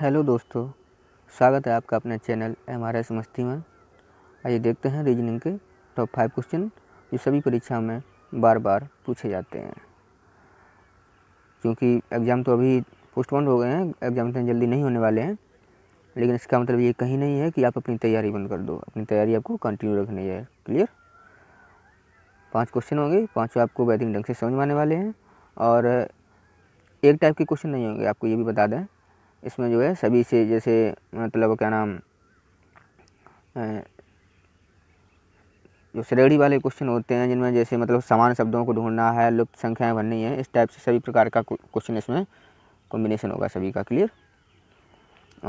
Hello दोस्तों स्वागत है आपका अपने चैनल एम आर एस मस्ती में आइए देखते हैं रीजनिंग के टॉप फाइव क्वेश्चन जो सभी परीक्षा में बार बार पूछे जाते हैं क्योंकि एग्ज़ाम तो अभी पोस्टपोन हो गए हैं एग्ज़ाम इतने जल्दी नहीं होने वाले हैं लेकिन इसका मतलब ये कहीं नहीं है कि आप अपनी तैयारी बंद कर दो अपनी तैयारी आपको कंटिन्यू रखनी है क्लियर पाँच क्वेश्चन होंगे पाँचों आपको वैदिक ढंग से समझ आने वाले हैं और एक टाइप के क्वेश्चन नहीं होंगे आपको ये भी बता दें इसमें जो है सभी से जैसे मतलब क्या नाम जो श्रेणी वाले क्वेश्चन होते हैं जिनमें जैसे मतलब समान शब्दों को ढूंढना है लुप्त संख्याएं भरनी है इस टाइप से सभी प्रकार का क्वेश्चन इसमें कॉम्बिनेशन होगा सभी का क्लियर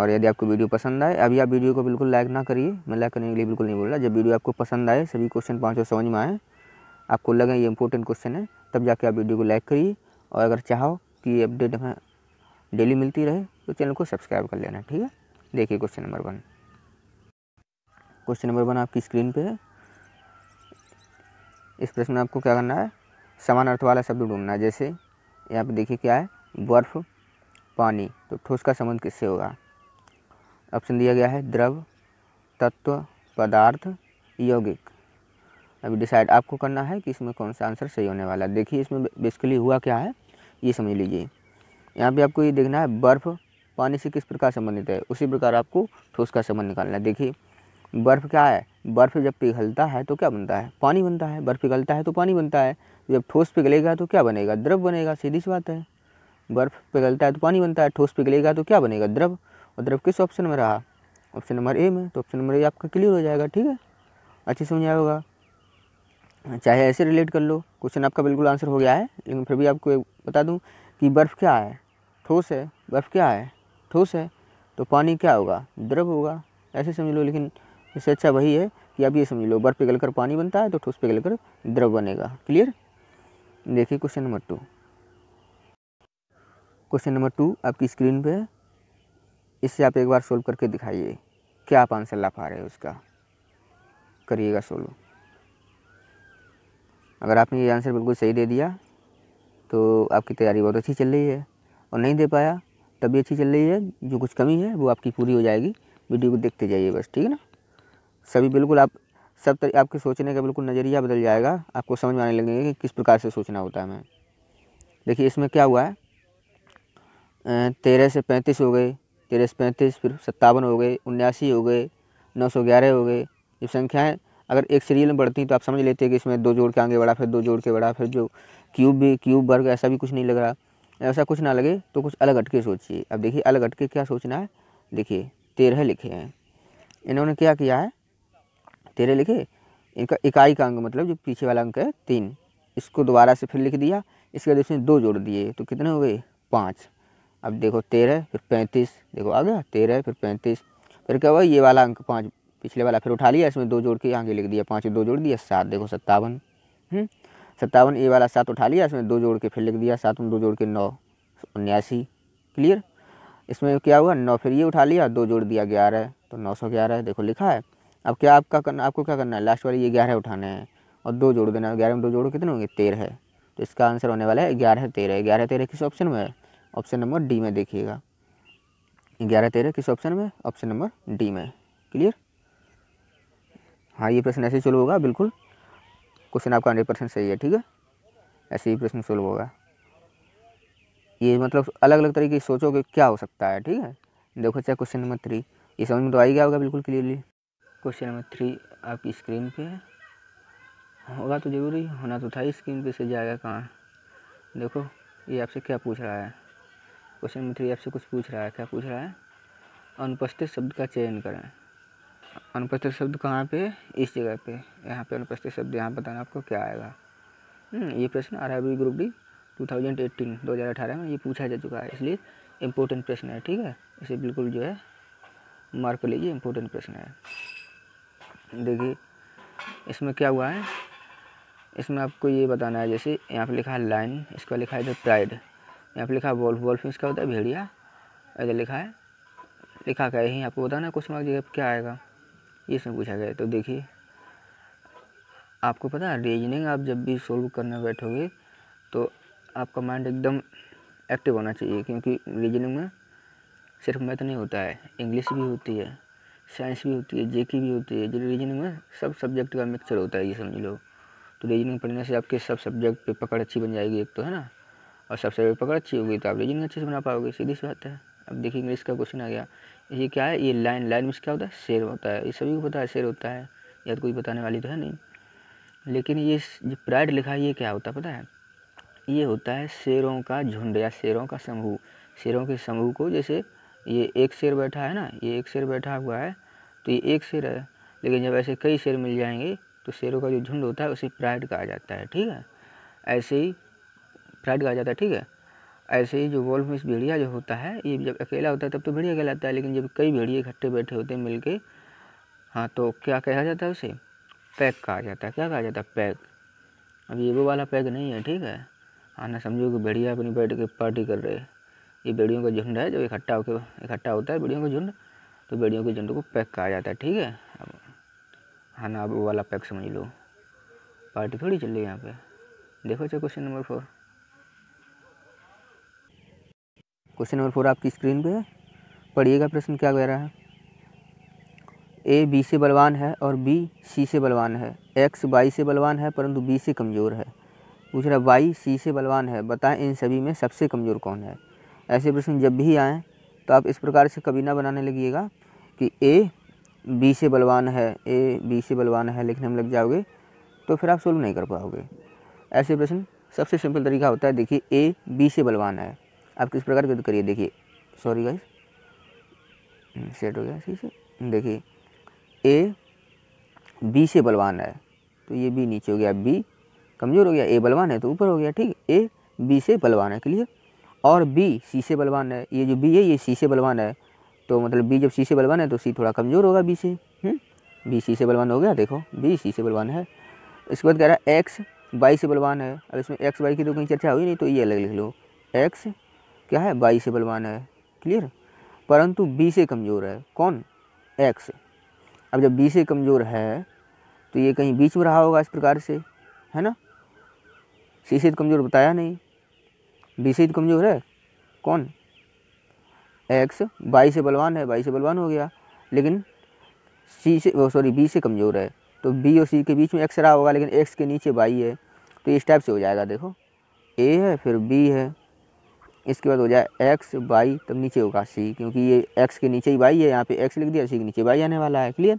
और यदि आपको वीडियो पसंद आए अभी आप वीडियो को बिल्कुल लाइक ना करिए मैं लाइक करने के लिए बिल्कुल नहीं बोल रहा जब वीडियो आपको पसंद आए सभी क्वेश्चन पाँचों समझ में आए आपको लगे ये इंपॉर्टेंट क्वेश्चन है तब जाके आप वीडियो को लाइक करिए और अगर चाहो कि ये अपडेट हमें डेली मिलती रहे तो चैनल को सब्सक्राइब कर लेना ठीक है देखिए question number one question number one आपकी स्क्रीन पे है इस प्रश्न में आपको क्या करना है समान अर्थ वाला शब्द ढूंढना है जैसे यहाँ पे देखिए क्या है बर्फ पानी तो ठोस का संबंध किससे होगा ऑप्शन दिया गया है द्रव तत्व पदार्थ यौगिक अभी डिसाइड आपको करना है कि इसमें कौन सा आंसर सही होने वाला है देखिए इसमें बेसिकली हुआ क्या है ये समझ लीजिए यहाँ पे आपको ये देखना है बर्फ़ पानी से किस प्रकार संबंधित है उसी प्रकार आपको ठोस का संबंध निकालना है देखिए बर्फ़ क्या है बर्फ़ जब पिघलता है तो क्या बनता है पानी बनता है बर्फ़ पिघलता है तो पानी बनता है जब ठोस पिघलेगा तो क्या बनेगा द्रव बनेगा सीधी सी बात है बर्फ़ पिघलता है तो पानी बनता है ठोस पिघलेगा तो क्या बनेगा द्रव और द्रव किस ऑप्शन में रहा ऑप्शन नंबर ए में तो ऑप्शन नंबर ए आपका क्लियर हो जाएगा ठीक है अच्छे समझ आया होगा चाहे ऐसे रिलेट कर लो क्वेश्चन आपका बिल्कुल आंसर हो गया है लेकिन फिर भी आपको बता दूँ कि बर्फ़ क्या है ठोस है बर्फ़ क्या है ठोस है तो पानी क्या होगा द्रव होगा ऐसे समझ लो लेकिन इससे अच्छा वही है कि आप ये समझ लो बर्फ़ पिघल कर पानी बनता है तो ठोस पिघल कर द्रव बनेगा क्लियर देखिए question number two question number two आपकी स्क्रीन पे है इससे आप एक बार सोल्व करके दिखाइए क्या आप आंसर ला पा रहे हो उसका करिएगा सोल्व अगर आपने ये आंसर बिल्कुल सही दे दिया तो आपकी तैयारी बहुत अच्छी चल रही है और नहीं दे पाया तबीयत अच्छी चल रही है जो कुछ कमी है वो आपकी पूरी हो जाएगी वीडियो को देखते जाइए बस ठीक है ना सभी बिल्कुल आप सब तरह आपके सोचने का बिल्कुल नज़रिया बदल जाएगा आपको समझ में आने लगेगा कि किस प्रकार से सोचना होता है हमें देखिए इसमें क्या हुआ है तेरह से पैंतीस हो गए तेरह से पैंतीस फिर सत्तावन हो गए उन्यासी हो गए नौ सौ ग्यारह हो गए ये संख्याएँ अगर एक सीरियल में बढ़ती तो आप समझ लेते हैं कि इसमें दो जोड़ के आगे बढ़ा फिर दो जोड़ के बढ़ा फिर जो क्यूब भी क्यूब वर्ग ऐसा भी कुछ नहीं लग रहा ऐसा कुछ ना लगे तो कुछ अलग अटके सोचिए अब देखिए अलग अटके क्या सोचना है देखिए तेरह लिखे हैं इन्होंने क्या किया है तेरह लिखे इनका इकाई का अंक मतलब जो पीछे वाला अंक है तीन इसको दोबारा से फिर लिख दिया इसके बाद इसमें दो जोड़ दिए तो कितने हो गए पाँच अब देखो तेरह फिर पैंतीस देखो आ गया तेरह फिर पैंतीस फिर क्या हुआ ये वाला अंक पाँच पिछले वाला फिर उठा लिया इसमें दो जोड़ के आगे लिख दिया पाँच दो जोड़ दिया सात देखो सत्तावन हम्म? सत्तावन ए वाला सात उठा लिया इसमें दो जोड़ के फिर लिख दिया सात में दो जोड़ के नौ उन्यासी क्लियर इसमें क्या हुआ नौ फिर ये उठा लिया दो जोड़ दिया ग्यारह तो नौ सौ ग्यारह देखो लिखा है अब क्या आपका करना आपको क्या करना है लास्ट वाले ये ग्यारह उठाने हैं और दो जोड़ देना ग्यारह में दो जोड़ कितने होंगे तेरह है तो इसका आंसर होने वाला है ग्यारह तेरह ग्यारह तेरह किस ऑप्शन में है ऑप्शन नंबर डी में देखिएगा ग्यारह तेरह किस ऑप्शन में ऑप्शन नंबर डी में क्लियर हाँ ये प्रश्न ऐसे शुरू चलो होगा बिल्कुल क्वेश्चन आपका हंड्रेड परसेंट सही है ठीक है ऐसे ही प्रश्न सोल्व होगा ये मतलब अलग अलग तरीके की सोचो कि क्या हो सकता है ठीक है देखो चाहे अच्छा, क्वेश्चन नंबर थ्री ये समझ में तो आ ही गया होगा बिल्कुल क्लियरली क्वेश्चन नंबर थ्री आपकी स्क्रीन पे है होगा तो ज़रूरी होना तो था ही स्क्रीन पे से जाएगा कहाँ देखो ये आपसे क्या पूछ रहा है क्वेश्चन नंबर थ्री आपसे कुछ पूछ रहा है क्या पूछ रहा है अनुपस्थित शब्द का चयन करें अनुपस्थित शब्द कहाँ पे इस जगह पे यहाँ पे अनुपस्थित शब्द यहाँ बताना आपको क्या आएगा हम्म, ये प्रश्न आरआईबी ग्रुप डी 2018 2018 में ये पूछा जा चुका है इसलिए इम्पोर्टेंट प्रश्न है ठीक है इसे बिल्कुल जो है मार्क कर लीजिए इम्पोर्टेंट प्रश्न है देखिए इसमें क्या हुआ है इसमें आपको ये बताना है जैसे यहाँ पे लिखा है लाइन इसका लिखा है इधर प्राइड यहाँ पे लिखा है वॉल्फ वॉल्फ इसका होता है भेड़िया इधर लिखा है लिखा क्या है आपको बताना है कुछ मार्क जगह क्या आएगा ये सब पूछा गया तो देखिए आपको पता है रीजनिंग आप जब भी सोल्व करने बैठोगे तो आपका माइंड एकदम एक्टिव होना चाहिए क्योंकि रीजनिंग में सिर्फ मैथ नहीं होता है इंग्लिश भी होती है साइंस भी होती है जे की भी होती है जो रीजनिंग में सब सब्जेक्ट का मिक्सचर होता है ये समझ लो तो रीजनिंग पढ़ने से आपके सब सब्जेक्ट पे पकड़ अच्छी बन जाएगी एक तो है ना और सब सब्जेक्ट पकड़ अच्छी होगी तो आप रीजनिंग अच्छे से बना पाओगे सीधी सी बात है अब देखिए इंग्लिश का क्वेश्चन आ गया ये क्या है ये लाइन लाइन में क्या होता है शेर होता है ये सभी को पता है शेर होता है या तो कोई बताने वाली तो है नहीं लेकिन ये जो प्राइड लिखा है ये क्या होता है पता है ये होता है शेरों का झुंड या शेरों का समूह शेरों के समूह को जैसे ये एक शेर बैठा है ना ये एक शेर बैठा हुआ है तो ये एक शेर है लेकिन जब ऐसे कई शेर मिल जाएंगे तो शेरों का जो झुंड होता है उसे प्राइड कहा जाता है ठीक है ऐसे ही प्राइड कहा जाता है ठीक है ऐसे ही जो वोल्फ मिस भेड़िया जो होता है ये जब अकेला होता है तब तो भेड़िया कहलाता है लेकिन जब कई भेड़िए इकट्ठे बैठे होते हैं मिलके हाँ तो क्या कहा जाता है उसे पैक कहा जाता है क्या कहा जाता है पैक अब ये वो वाला पैक नहीं है ठीक है हाँ ना समझो कि भेड़िया अपनी बैठ के पार्टी कर रहे हैं ये भेड़ियों का झुंड है जब इकट्ठा होकर इकट्ठा होता है भेड़ियों का झुंड तो भेड़ियों के झुंड को पैक कहा जाता है ठीक है अब हाँ ना अब वो वाला पैक समझ लो पार्टी थोड़ी चल रही है यहाँ पर देखो चाहे question number four question number four आपकी स्क्रीन पे है पढ़िएगा प्रश्न क्या कह रहा है ए बी से बलवान है और बी सी से बलवान है एक्स वाई से बलवान है परंतु बी से कमज़ोर है पूछ रहा वाई सी से बलवान है बताएं इन सभी में सबसे कमज़ोर कौन है ऐसे प्रश्न जब भी आएँ तो आप इस प्रकार से कभी ना बनाने लगिएगा कि ए बी से बलवान है ए बी से बलवान है लिखने में लग जाओगे तो फिर आप सोल्व नहीं कर पाओगे ऐसे प्रश्न सबसे सिंपल तरीका होता है देखिए ए बी से बलवान है आप किस प्रकार के करिए देखिए सॉरी गाइस सेट हो गया सही से हम्म, देखिए ए बी से बलवान है तो ये बी नीचे हो गया बी कमज़ोर हो गया ए बलवान है तो ऊपर हो गया ठीक ए बी से बलवान है क्लियर और बी सी से बलवान है ये जो बी है ये सी से बलवान है तो मतलब बी जब सी से बलवान है तो सी थोड़ा कमज़ोर होगा बी से बी हम्म? सी से बलवान हो गया देखो बी सी से बलवान है इसके बाद कह रहा है एक्स बाई से बलवान है अब इसमें एक्स बाई की तो कहीं चर्चा हुई नहीं तो ये अलग लिख लो एक्स क्या है बाई से बलवान है क्लियर परंतु बी से कमज़ोर है कौन एक्स अब जब बी से कमज़ोर है तो ये कहीं बीच में रहा होगा इस प्रकार से है ना सी से तो कमज़ोर बताया नहीं बी से तो कमज़ोर है कौन एक्स बाई से बलवान है बाई से बलवान हो गया लेकिन सी से सॉरी बी से कमज़ोर है तो बी और सी के बीच में एक्स रहा होगा लेकिन एक्स के नीचे बाई है तो इस टाइप से हो जाएगा देखो ए है फिर बी है इसके बाद हो जाए एक्स बाई तब नीचे होगा सी क्योंकि ये एक्स के नीचे ही बाई है यहाँ पे एक्स लिख दिया सी के नीचे बाई आने वाला है क्लियर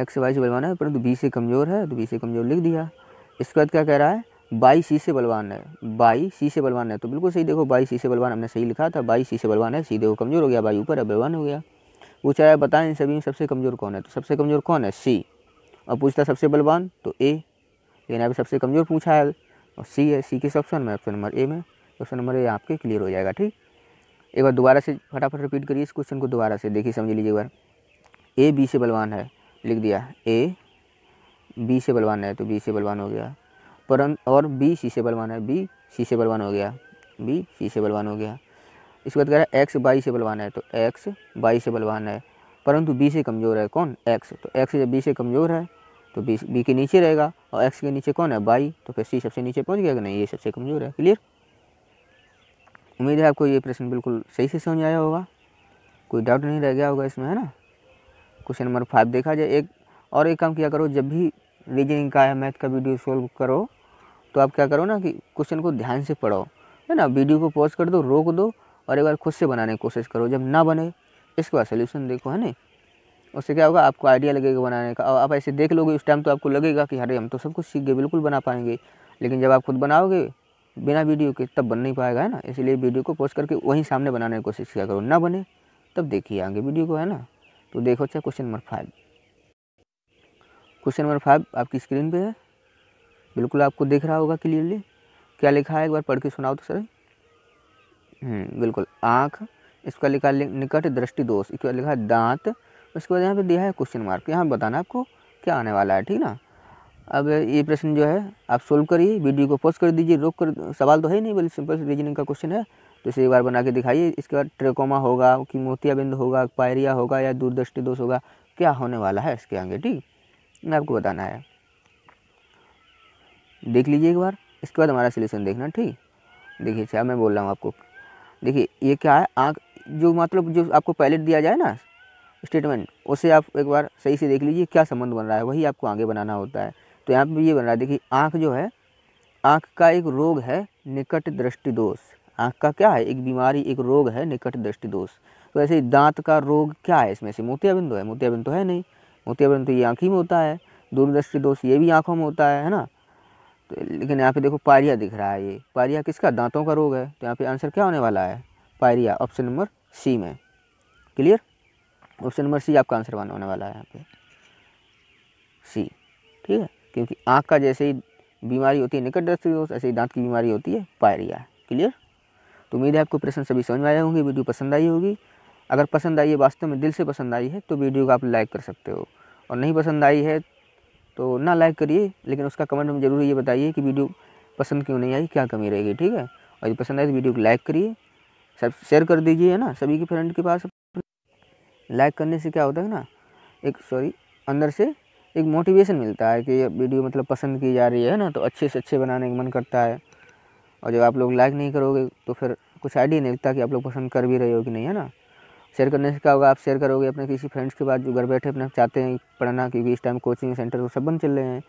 एक्स वाई से बलवान है परंतु बी से कमज़ोर है तो बी से कमज़ोर लिख दिया इसके बाद क्या कह रहा है बाई सी से बलवान है बाई सी से बलवान है तो बिल्कुल सही देखो बाई सी से बलवान हमने सही लिखा था बाई सी से बलवान है सी देखो कमज़ोर हो गया बाई ऊपर है बलवान हो गया पूछा है बताएं इन सभी में सबसे कमज़ोर कौन है तो सबसे कमज़ोर कौन है सी और पूछता सबसे बलवान तो ए लेकिन अभी सबसे कमज़ोर पूछा है और सी है सी किस ऑप्शन में ऑप्शन नंबर ए में क्वेश्चन नंबर ये आपके क्लियर हो जाएगा ठीक एक बार दोबारा से फटाफट रिपीट करिए इस क्वेश्चन को दोबारा से देखिए समझ लीजिए एक बार ए बी से बलवान है लिख दिया ए बी से बलवान है तो बी से बलवान हो गया परंत और बी सी से बलवान है बी सी से बलवान हो गया बी सी से बलवान हो गया इसके बाद कह रहा है एक्स बाई से बलवान है तो एक्स बाई से बलवान है परंतु बी से कमज़ोर है कौन एक्स तो एक्स जब बी से कमज़ोर है तो बी बी के नीचे रहेगा और एक्स के नीचे कौन है बाई तो फिर सी सबसे नीचे पहुंच गया कि नहीं ये सबसे कमज़ोर है क्लियर उम्मीद है आपको ये प्रश्न बिल्कुल सही से समझ आया होगा कोई डाउट नहीं रह गया होगा इसमें है ना क्वेश्चन नंबर फाइव देखा जाए एक और एक काम किया करो जब भी रीजनिंग का या मैथ का वीडियो सॉल्व करो तो आप क्या करो ना कि क्वेश्चन को ध्यान से पढ़ो है ना वीडियो को पॉज कर दो रोक दो और एक बार खुद से बनाने की कोशिश करो जब ना बने इसके बाद सोल्यूशन देखो है ना उससे क्या होगा आपको आइडिया लगेगा बनाने का और आप ऐसे देख लोगे उस टाइम तो आपको लगेगा कि अरे हम तो सब कुछ सीख गए बिल्कुल बना पाएंगे लेकिन जब आप खुद बनाओगे बिना वीडियो के तब बन नहीं पाएगा है ना इसलिए वीडियो को पोस्ट करके वहीं सामने बनाने की कोशिश किया करो ना बने तब देखिए आगे वीडियो को है ना तो देखो चाहे question number five question number five आपकी स्क्रीन पे है बिल्कुल आपको देख रहा होगा क्लियरली क्या लिखा है एक बार पढ़ के सुनाओ तो सर हम्म, बिल्कुल आँख इसका लिखा निकट दृष्टि दोष इसके बाद लिखा है दांत उसके बाद यहाँ पर दिया है क्वेश्चन मार्क यहाँ बताना आपको क्या आने वाला है ठीक ना अब ये प्रश्न जो है आप सोल्व करिए वीडियो को पोस्ट कर दीजिए रोक कर सवाल तो है ही नहीं बल्कि सिंपल रीजनिंग का क्वेश्चन है तो इसे एक बार बना के दिखाइए इसके बाद ट्रेकोमा होगा कि मोतियाबिंद होगा पायरिया होगा या दूरदृष्टि दोष होगा क्या होने वाला है इसके आगे ठीक मैं आपको बताना है देख लीजिए एक बार इसके बाद हमारा सिलेक्शन देखना ठीक देखिए अच्छा मैं बोल रहा हूँ आपको देखिए ये क्या है आँख जो मतलब जो आपको पैलेट दिया जाए ना स्टेटमेंट उसे आप एक बार सही से देख लीजिए क्या संबंध बन रहा है वही आपको आगे बनाना होता है तो यहाँ पे ये बन रहा है देखिए आँख जो है आँख का एक रोग है निकट दृष्टि दोष आँख का क्या है एक बीमारी एक रोग है निकट दृष्टि दोष तो ऐसे दांत का रोग क्या है इसमें से मोतियाबिंद है मोतियाबिंद तो है नहीं मोतियाबिंद तो ये आँख ही में होता है दूरदृष्टि दोष ये भी आँखों में होता है है ना तो लेकिन यहाँ पे देखो पायरिया दिख रहा है ये पायरिया किसका दांतों का रोग है तो यहाँ पे आंसर क्या होने वाला है पायरिया ऑप्शन नंबर सी में क्लियर ऑप्शन नंबर सी आपका आंसर वन होने वाला है यहाँ पे सी ठीक है क्योंकि आँख का जैसे ही बीमारी होती है निकट दृष्टि दोष ऐसे ही दांत की बीमारी होती है पायरिया क्लियर तो उम्मीद है आपको प्रश्न सभी समझ में आए होंगे वीडियो पसंद आई होगी अगर पसंद आई है वास्तव में दिल से पसंद आई है तो वीडियो को आप लाइक कर सकते हो और नहीं पसंद आई है तो ना लाइक करिए लेकिन उसका कमेंट में ज़रूर ये बताइए कि वीडियो पसंद क्यों नहीं आई क्या कमी रहेगी ठीक है और यदि पसंद आए तो वीडियो को लाइक करिए सब शेयर कर दीजिए है ना सभी के फ्रेंड के पास लाइक करने से क्या होता है ना एक सॉरी अंदर से एक मोटिवेशन मिलता है कि ये वीडियो मतलब पसंद की जा रही है ना तो अच्छे से अच्छे बनाने का मन करता है और जब आप लोग लाइक नहीं करोगे तो फिर कुछ आइडिया नहीं लगता कि आप लोग पसंद कर भी रहे हो कि नहीं है ना शेयर करने से क्या होगा आप शेयर करोगे अपने किसी फ्रेंड्स के बाद जो घर बैठे अपने चाहते हैं पढ़ना क्योंकि इस टाइम कोचिंग सेंटर वो सब बंद चल रहे हैं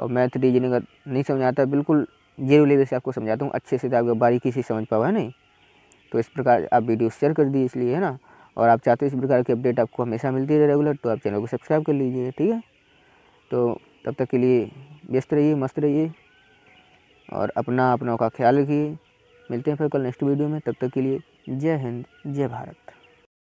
और मैथ रीजनिंग का नहीं समझ आता बिल्कुल जीरो लेवल से आपको समझाता हूँ अच्छे से तो आपको बारीकी से समझ पाओ है नहीं तो इस प्रकार आप वीडियो शेयर कर दिए इसलिए है ना और आप चाहते हो इस प्रकार की अपडेट आपको हमेशा मिलती रहे रेगुलर तो आप चैनल को सब्सक्राइब कर लीजिए ठीक है तो तब तक के लिए व्यस्त रहिए मस्त रहिए और अपना अपनों का ख्याल रखिए मिलते हैं फिर कल नेक्स्ट वीडियो में तब तक के लिए जय हिंद जय भारत